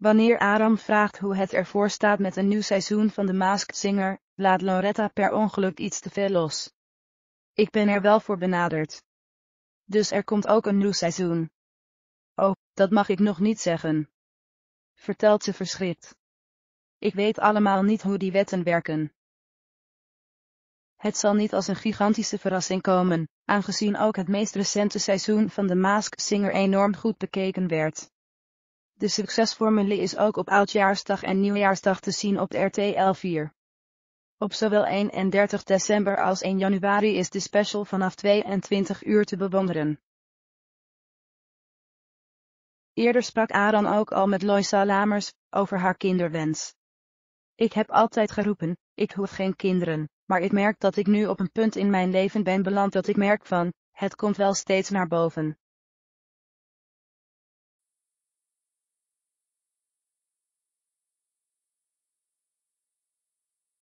Wanneer Aram vraagt hoe het ervoor staat met een nieuw seizoen van de Mask Singer, laat Loretta per ongeluk iets te veel los. Ik ben er wel voor benaderd. Dus er komt ook een nieuw seizoen. Oh, dat mag ik nog niet zeggen. Vertelt ze verschrikt. Ik weet allemaal niet hoe die wetten werken. Het zal niet als een gigantische verrassing komen, aangezien ook het meest recente seizoen van de Mask Singer enorm goed bekeken werd. De succesformule is ook op Oudjaarsdag en Nieuwjaarsdag te zien op de RTL 4. Op zowel 31 december als 1 januari is de special vanaf 22 uur te bewonderen. Eerder sprak Aran ook al met Loisa Lamers over haar kinderwens. Ik heb altijd geroepen, ik hoef geen kinderen, maar ik merk dat ik nu op een punt in mijn leven ben beland dat ik merk van, het komt wel steeds naar boven.